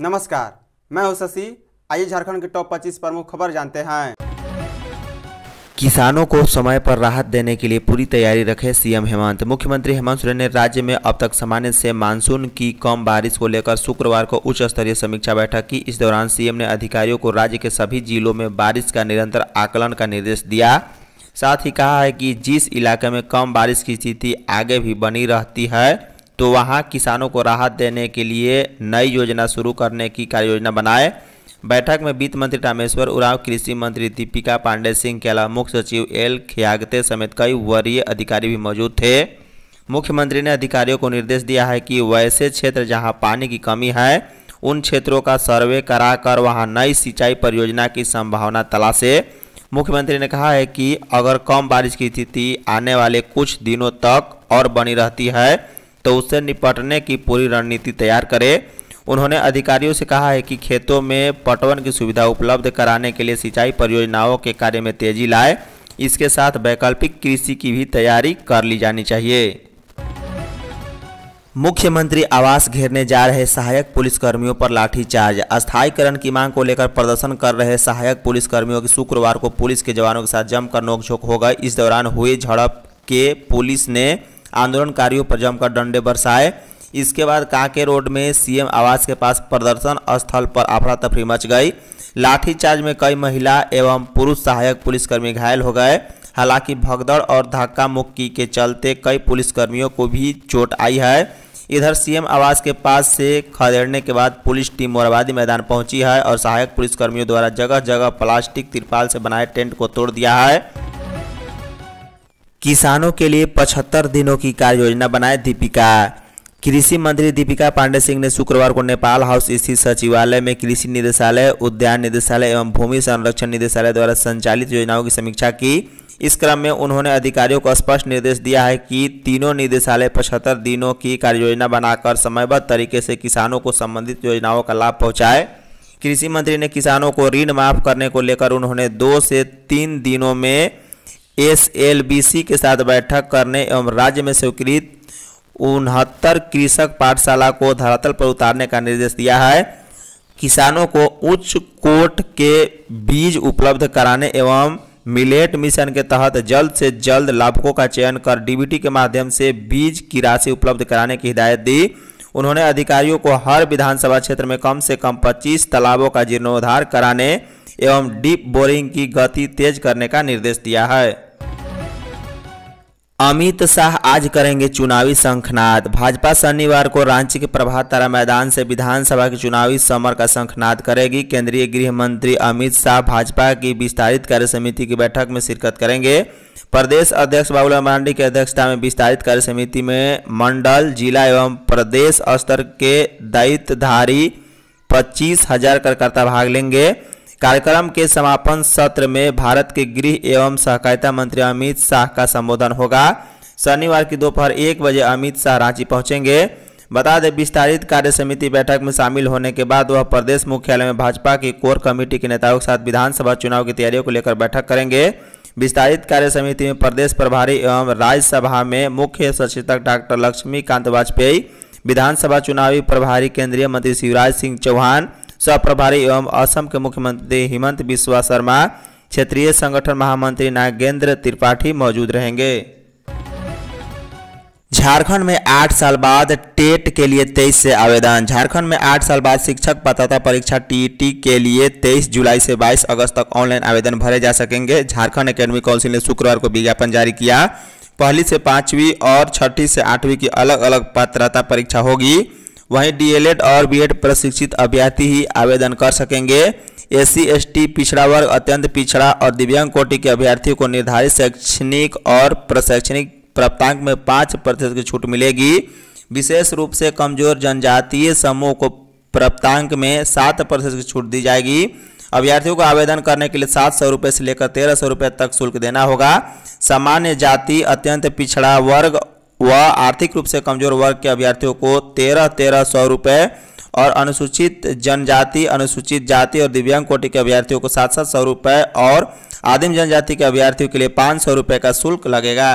नमस्कार मैं हूं शशि आइए झारखंड के टॉप 25 प्रमुख खबर जानते हैं किसानों को समय पर राहत देने के लिए पूरी तैयारी रखे सीएम हेमंत मुख्यमंत्री हेमंत सोरेन ने राज्य में अब तक सामान्य से मानसून की कम बारिश को लेकर शुक्रवार को उच्च स्तरीय समीक्षा बैठक की इस दौरान सीएम ने अधिकारियों को राज्य के सभी जिलों में बारिश का निरंतर आकलन का निर्देश दिया साथ ही कहा है कि जिस इलाके में कम बारिश की स्थिति आगे भी बनी रहती है तो वहाँ किसानों को राहत देने के लिए नई योजना शुरू करने की कार्य योजना बनाए बैठक में वित्त मंत्री रामेश्वर उराव कृषि मंत्री दीपिका पांडे सिंह के अलावा मुख्य सचिव एल खियागते समेत कई वरीय अधिकारी भी मौजूद थे मुख्यमंत्री ने अधिकारियों को निर्देश दिया है कि वैसे क्षेत्र जहां पानी की कमी है उन क्षेत्रों का सर्वे कराकर वहां नई सिंचाई परियोजना की संभावना तलाशे मुख्यमंत्री ने कहा है कि अगर कम बारिश की स्थिति आने वाले कुछ दिनों तक और बनी रहती है तो उससे निपटने की पूरी रणनीति तैयार करें उन्होंने अधिकारियों से कहा है कि खेतों में पटवन की सुविधा उपलब्ध कराने के लिए सिंचाई परियोजनाओं के कार्य में तेजी लाए इसके साथ वैकल्पिक कृषि की भी तैयारी कर ली जानी चाहिए मुख्यमंत्री आवास घेरने जा रहे सहायक पुलिसकर्मियों पर लाठीचार्ज अस्थायीकरण की मांग को लेकर प्रदर्शन कर रहे सहायक पुलिसकर्मियों की शुक्रवार को पुलिस के जवानों के साथ जमकर नोकझोंक हो गई इस दौरान हुई झड़प के पुलिस ने आंदोलनकारियों पर जमकर डंडे बरसाए इसके बाद कांके रोड में सीएम आवास के पास प्रदर्शन स्थल पर अफरा तफरी मच गई लाठीचार्ज में कई महिला एवं पुरुष सहायक पुलिसकर्मी घायल हो गए हालांकि भगदड़ और धक्का मुक्की के चलते कई पुलिसकर्मियों को भी चोट आई है इधर सीएम आवास के पास से खदेड़ने के बाद पुलिस टीम मोराबादी मैदान पहुंची है और सहायक पुलिसकर्मियों द्वारा जगह जगह प्लास्टिक तिरपाल से बनाए टेंट को तोड़ दिया है किसानों के लिए पचहत्तर दिनों की कार्य योजना बनाए दीपिका कृषि मंत्री दीपिका पांडे सिंह ने शुक्रवार को नेपाल हाउस स्थित सचिवालय में कृषि निदेशालय उद्यान निदेशालय एवं भूमि संरक्षण निदेशालय द्वारा संचालित योजनाओं की समीक्षा की इस क्रम में उन्होंने अधिकारियों को स्पष्ट निर्देश दिया है कि तीनों निदेशालय पचहत्तर दिनों की कार्ययोजना बनाकर समयबद्ध तरीके से किसानों को संबंधित योजनाओं का लाभ पहुँचाए कृषि मंत्री ने किसानों को ऋण माफ करने को लेकर उन्होंने दो से तीन दिनों में एस के साथ बैठक करने एवं राज्य में स्वीकृत उनहत्तर कृषक पाठशाला को धरातल पर उतारने का निर्देश दिया है किसानों को उच्च कोट के बीज उपलब्ध कराने एवं मिलेट मिशन के तहत जल्द से जल्द लाभकों का चयन कर डीबीटी के माध्यम से बीज की राशि उपलब्ध कराने की हिदायत दी उन्होंने अधिकारियों को हर विधानसभा क्षेत्र में कम से कम 25 तालाबों का जीर्णोद्धार कराने एवं डीप बोरिंग की गति तेज करने का निर्देश दिया है अमित शाह आज करेंगे चुनावी शंखनाद भाजपा शनिवार को रांची के प्रभात तारा मैदान से विधानसभा के चुनावी समर का शंखनाद करेगी केंद्रीय गृह मंत्री अमित शाह भाजपा की विस्तारित कार्य समिति की बैठक में शिरकत करेंगे प्रदेश अध्यक्ष बाबूलाल मांडी की अध्यक्षता में विस्तारित कार्य समिति में मंडल जिला एवं प्रदेश स्तर के दायित्वधारी पच्चीस हजार कार्यकर्ता भाग लेंगे कार्यक्रम के समापन सत्र में भारत के गृह एवं सहकारिता मंत्री अमित शाह का संबोधन होगा शनिवार की दोपहर एक बजे अमित शाह रांची पहुंचेंगे बता दें विस्तारित कार्य समिति बैठक में शामिल होने के बाद वह प्रदेश मुख्यालय में भाजपा की कोर कमेटी के नेताओं के साथ विधानसभा चुनाव की तैयारियों को लेकर बैठक करेंगे विस्तारित कार्य समिति में प्रदेश प्रभारी एवं राज्यसभा में मुख्य सचेतक डॉक्टर लक्ष्मीकांत वाजपेयी विधानसभा चुनावी प्रभारी केंद्रीय मंत्री शिवराज सिंह चौहान सहप्रभारी एवं असम के मुख्यमंत्री हेमंत बिस्वा शर्मा क्षेत्रीय संगठन महामंत्री नागेंद्र त्रिपाठी मौजूद रहेंगे झारखंड में आठ साल बाद टेट के लिए तेईस से आवेदन झारखंड में आठ साल बाद शिक्षक पात्रता परीक्षा टी के लिए तेईस जुलाई से बाईस अगस्त तक ऑनलाइन आवेदन भरे जा सकेंगे झारखंड एकेडमी काउंसिल ने शुक्रवार को विज्ञापन जारी किया पहली से पांचवी और छठी से आठवीं की अलग अलग पात्रता परीक्षा होगी वहीं डीएलएड और बीएड प्रशिक्षित अभ्यर्थी ही आवेदन कर सकेंगे एस सी पिछड़ा वर्ग अत्यंत पिछड़ा और दिव्यांग कोटि के अभ्यर्थियों को निर्धारित शैक्षणिक और प्रशैक्षणिक प्राप्तांक में पाँच प्रतिशत की छूट मिलेगी विशेष रूप से कमजोर जनजातीय समूह को प्राप्तांक में सात प्रतिशत की छूट दी जाएगी अभ्यर्थियों को आवेदन करने के लिए सात सौ रुपये से लेकर तेरह सौ रुपये तक शुल्क देना होगा सामान्य जाति अत्यंत पिछड़ा वर्ग व आर्थिक रूप से कमजोर वर्ग के अभ्यर्थियों को तेरह तेरह सौ रुपये और अनुसूचित जनजाति अनुसूचित जाति और दिव्यांग कोटि के अभ्यर्थियों को सात सात सौ रुपये और आदिम जनजाति के अभ्यर्थियों के लिए पाँच सौ रुपये का शुल्क लगेगा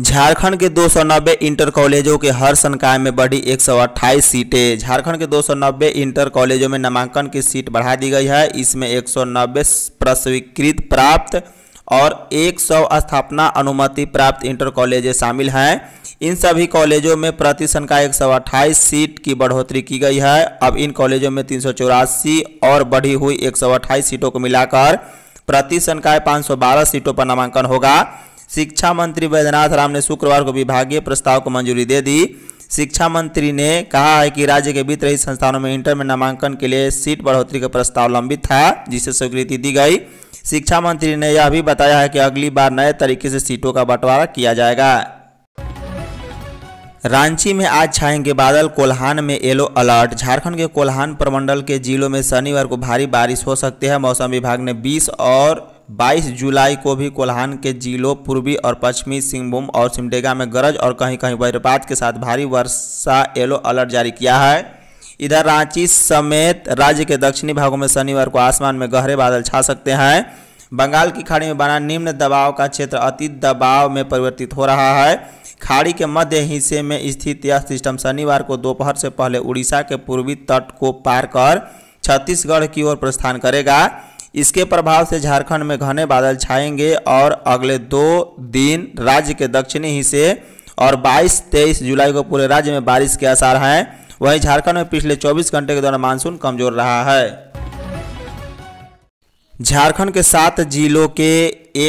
झारखंड के 290 इंटर कॉलेजों के हर संकाय में बढ़ी एक सीटें झारखंड के 290 इंटर कॉलेजों में नामांकन की सीट बढ़ा दी गई है इसमें 190 प्रस्वीकृत प्राप्त और 100 स्थापना अनुमति प्राप्त इंटर कॉलेज शामिल हैं इन सभी कॉलेजों में प्रति एक सौ एक सीट की बढ़ोतरी की गई है अब इन कॉलेजों में तीन और बढ़ी हुई एक सीटों को मिलाकर प्रति संकाय 512 सीटों पर नामांकन होगा शिक्षा मंत्री वैद्यनाथ राम ने शुक्रवार को विभागीय प्रस्ताव को मंजूरी दे दी शिक्षा मंत्री ने कहा है कि राज्य के वित्त रहित संस्थानों में इंटर में नामांकन के लिए सीट बढ़ोतरी का प्रस्ताव लंबित था जिसे स्वीकृति दी गई शिक्षा मंत्री ने यह भी बताया है कि अगली बार नए तरीके से सीटों का बंटवारा किया जाएगा रांची में आज छाएंगे बादल कोल्हान में येलो अलर्ट झारखंड के कोल्हान प्रमंडल के जिलों में शनिवार को भारी बारिश हो सकती है मौसम विभाग ने 20 और 22 जुलाई को भी कोल्हान के जिलों पूर्वी और पश्चिमी सिंहभूम और सिमडेगा में गरज और कहीं कहीं वज्रपात के साथ भारी वर्षा येलो अलर्ट जारी किया है इधर रांची समेत राज्य के दक्षिणी भागों में शनिवार को आसमान में गहरे बादल छा सकते हैं बंगाल की खाड़ी में बना निम्न दबाव का क्षेत्र अति दबाव में परिवर्तित हो रहा है खाड़ी के मध्य हिस्से में स्थित यह सिस्टम शनिवार को दोपहर से पहले उड़ीसा के पूर्वी तट को पार कर छत्तीसगढ़ की ओर प्रस्थान करेगा इसके प्रभाव से झारखंड में घने बादल छाएंगे और अगले दो दिन राज्य के दक्षिणी हिस्से और 22-23 जुलाई को पूरे राज्य में बारिश के आसार हैं वहीं झारखंड में पिछले 24 घंटे के दौरान मानसून कमजोर रहा है झारखंड के सात जिलों के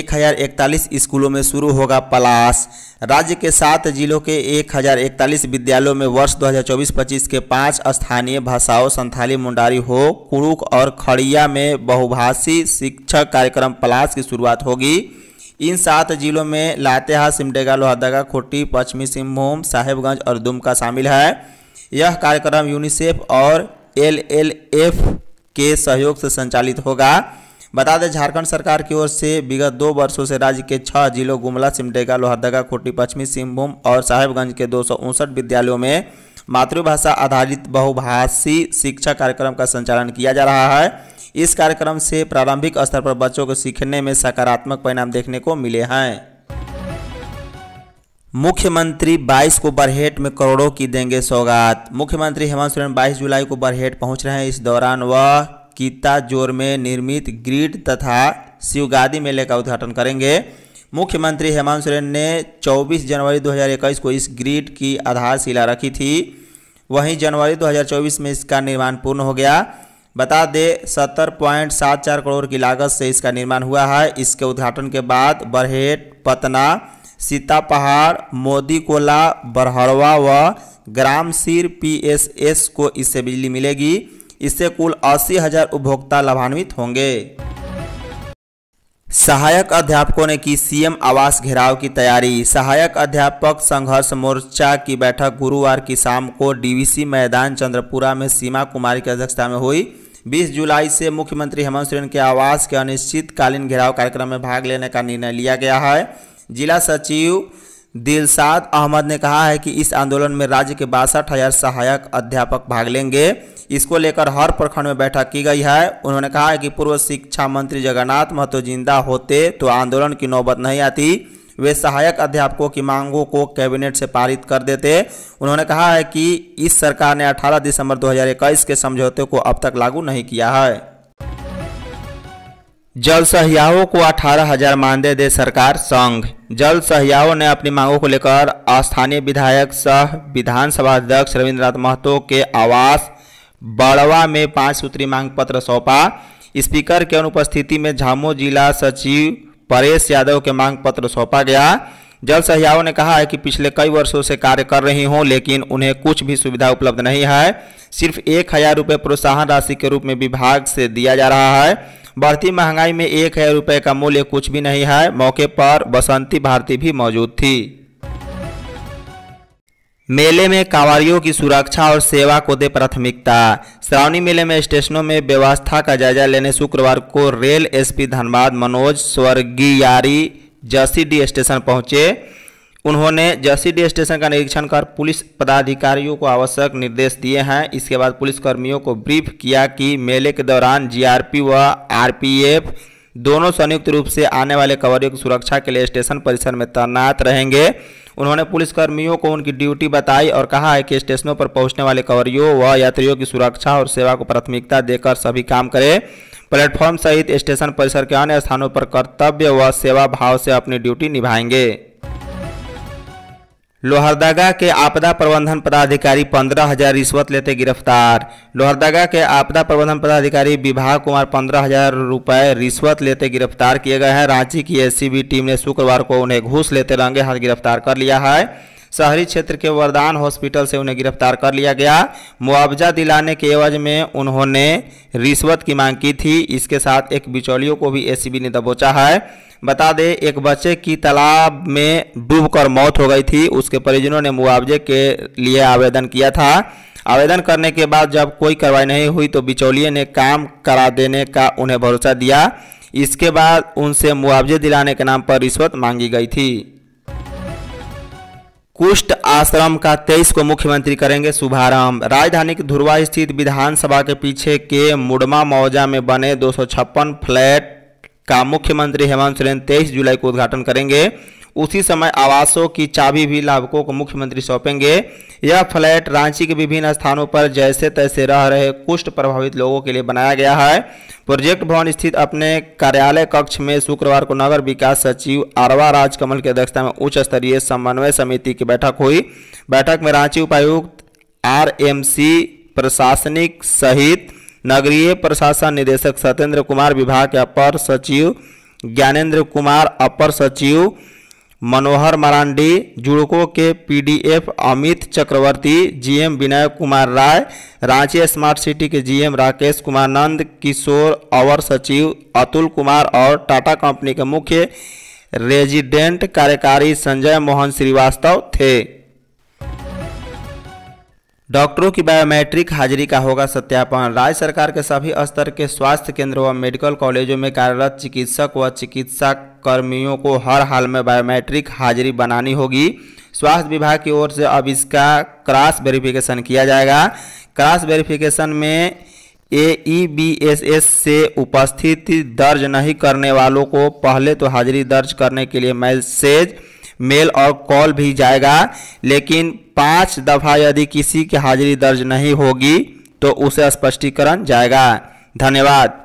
1041 स्कूलों में शुरू होगा प्लास राज्य के सात जिलों के 1041 विद्यालयों में वर्ष 2024-25 के पांच स्थानीय भाषाओं संथाली मुंडारी हो कुरुक और खड़िया में बहुभाषी शिक्षक कार्यक्रम प्लास की शुरुआत होगी इन सात जिलों में लातेहार सिमडेगा लोहरदगा खुट्टी पश्चिमी सिंहभूम साहेबगंज और दुमका शामिल है यह कार्यक्रम यूनिसेफ और एल के सहयोग से संचालित होगा बता दें झारखंड सरकार की ओर से विगत दो वर्षों से राज्य के छह जिलों गुमला सिमडेगा लोहरदगा खोटी पश्चिमी सिंहभूम और साहेबगंज के दो विद्यालयों में मातृभाषा आधारित बहुभाषी शिक्षा कार्यक्रम का संचालन किया जा रहा है इस कार्यक्रम से प्रारंभिक स्तर पर बच्चों को सीखने में सकारात्मक परिणाम देखने को मिले हैं मुख्यमंत्री 22 को बरहेट में करोड़ों की देंगे सौगात मुख्यमंत्री हेमंत सोरेन 22 जुलाई को बरहेट पहुंच रहे हैं इस दौरान वह कीताजोर में निर्मित ग्रीड तथा शिवगादी मेले का उद्घाटन करेंगे मुख्यमंत्री हेमंत सोरेन ने 24 जनवरी 2021 को इस ग्रीड की आधारशिला रखी थी वहीं जनवरी 2024 में इसका निर्माण पूर्ण हो गया बता दें सत्तर पॉइंट सात चार करोड़ की लागत से इसका निर्माण हुआ है इसके उद्घाटन के बाद बरहेट पतना सीता पहाड़ मोदी कोला बरहड़वा व ग्रामसीर पी को इससे बिजली मिलेगी इससे कुल अस्सी हजार उपभोक्ता लाभान्वित होंगे सहायक अध्यापकों ने की सीएम आवास घेराव की तैयारी सहायक अध्यापक संघर्ष मोर्चा की बैठक गुरुवार की शाम को डीवीसी मैदान चंद्रपुरा में सीमा कुमारी की अध्यक्षता में हुई 20 जुलाई से मुख्यमंत्री हेमंत सोरेन के आवास के अनिश्चितकालीन घेराव कार्यक्रम में भाग लेने का निर्णय लिया गया है जिला सचिव दिलसाद अहमद ने कहा है कि इस आंदोलन में राज्य के बासठ हज़ार सहायक अध्यापक भाग लेंगे इसको लेकर हर प्रखंड में बैठक की गई है उन्होंने कहा है कि पूर्व शिक्षा मंत्री जगन्नाथ महतो जिंदा होते तो आंदोलन की नौबत नहीं आती वे सहायक अध्यापकों की मांगों को कैबिनेट से पारित कर देते उन्होंने कहा है कि इस सरकार ने 18 दिसंबर 2021 के समझौते को अब तक लागू नहीं किया है जल सहियाओं को अठारह हजार मानदेय दे सरकार संघ जल सहियाओं ने अपनी मांगों को लेकर स्थानीय विधायक सह विधानसभा अध्यक्ष रविन्द्रनाथ महतो के आवास बड़वा में पांच सूत्री मांग पत्र सौंपा स्पीकर के अनुपस्थिति में झामो जिला सचिव परेश यादव के मांग पत्र सौंपा गया जल सहियाओं ने कहा है कि पिछले कई वर्षों से कार्य कर रही हूँ लेकिन उन्हें कुछ भी सुविधा उपलब्ध नहीं है सिर्फ एक हजार रुपये प्रोत्साहन राशि के रूप में विभाग से दिया जा रहा है बढ़ती महंगाई में एक है रुपए का मूल्य कुछ भी नहीं है मौके पर बसंती भारती भी मौजूद थी मेले में कांवरियों की सुरक्षा और सेवा को दे प्राथमिकता श्रावणी मेले में स्टेशनों में व्यवस्था का जायजा लेने शुक्रवार को रेल एसपी धनबाद मनोज स्वर्गीयारी जसी डी स्टेशन पहुंचे उन्होंने जसीडी स्टेशन का निरीक्षण कर पुलिस पदाधिकारियों को आवश्यक निर्देश दिए हैं इसके बाद पुलिसकर्मियों को ब्रीफ किया कि मेले के दौरान जीआरपी व आरपीएफ दोनों संयुक्त रूप से आने वाले कवरियों की सुरक्षा के लिए स्टेशन परिसर में तैनात रहेंगे उन्होंने पुलिसकर्मियों को उनकी ड्यूटी बताई और कहा है कि स्टेशनों पर पहुंचने वाले कवरियों व यात्रियों की सुरक्षा और सेवा को प्राथमिकता देकर सभी काम करें प्लेटफॉर्म सहित स्टेशन परिसर के अन्य स्थानों पर कर्तव्य व सेवा भाव से अपनी ड्यूटी निभाएंगे लोहरदगा के आपदा प्रबंधन पदाधिकारी पंद्रह हजार रिश्वत लेते गिरफ्तार लोहरदगा के आपदा प्रबंधन पदाधिकारी विभाग कुमार पंद्रह हजार रुपये रिश्वत लेते गिरफ्तार किए गए हैं रांची की एसीबी टीम ने शुक्रवार को उन्हें घूस लेते रंगे हाथ गिरफ्तार कर लिया है शहरी क्षेत्र के वरदान हॉस्पिटल से उन्हें गिरफ्तार कर लिया गया मुआवजा दिलाने के एवज में उन्होंने रिश्वत की मांग की थी इसके साथ एक बिचौलियों को भी एसीबी ने दबोचा है बता दें एक बच्चे की तालाब में डूबकर मौत हो गई थी उसके परिजनों ने मुआवजे के लिए आवेदन किया था आवेदन करने के बाद जब कोई कार्रवाई नहीं हुई तो बिचौलिए ने काम करा देने का उन्हें भरोसा दिया इसके बाद उनसे मुआवजे दिलाने के नाम पर रिश्वत मांगी गई थी कुष्ठ आश्रम का तेईस को मुख्यमंत्री करेंगे शुभारंभ राजधानी के धुरवा स्थित विधानसभा के पीछे के मुडमा मौजा में बने दो फ्लैट का मुख्यमंत्री हेमंत सोरेन तेईस जुलाई को उद्घाटन करेंगे उसी समय आवासों की चाबी भी लाभकों को मुख्यमंत्री सौंपेंगे यह फ्लैट रांची के विभिन्न स्थानों पर जैसे तैसे रह रहे कुष्ठ प्रभावित लोगों के लिए बनाया गया है प्रोजेक्ट भवन स्थित अपने कार्यालय कक्ष में शुक्रवार को नगर विकास सचिव अरवा राजकमल की अध्यक्षता में उच्च स्तरीय समन्वय समिति की बैठक हुई बैठक में रांची उपायुक्त आर प्रशासनिक सहित नगरीय प्रशासन निदेशक सत्येंद्र कुमार विभाग के अपर सचिव ज्ञानेंद्र कुमार अपर सचिव मनोहर मरांडी जुड़को के PDF Amit Chakraborty GM Vinay Kumar Rai Ranchi smart city के जीएम राकेश कुमार नंद किशोर अवर सचिव अतुल कुमार और टाटा कंपनी के मुख्य रेजिडेंट कार्यकारी संजय मोहन श्रीवास्तव थे डॉक्टरों की बायोमेट्रिक हाजिरी का होगा सत्यापन राज्य सरकार के सभी स्तर के स्वास्थ्य केंद्रों व मेडिकल कॉलेजों में कार्यरत चिकित्सक व चिकित्सा कर्मियों को हर हाल में बायोमेट्रिक हाजिरी बनानी होगी स्वास्थ्य विभाग की ओर से अब इसका क्रास वेरिफिकेशन किया जाएगा क्रास वेरिफिकेशन में A E B S S से उपस्थिति दर्ज नहीं करने वालों को पहले तो हाजिरी दर्ज करने के लिए मैसेज मेल और कॉल भी जाएगा लेकिन पांच दफा यदि किसी की हाजिरी दर्ज नहीं होगी तो उसे स्पष्टीकरण जाएगा धन्यवाद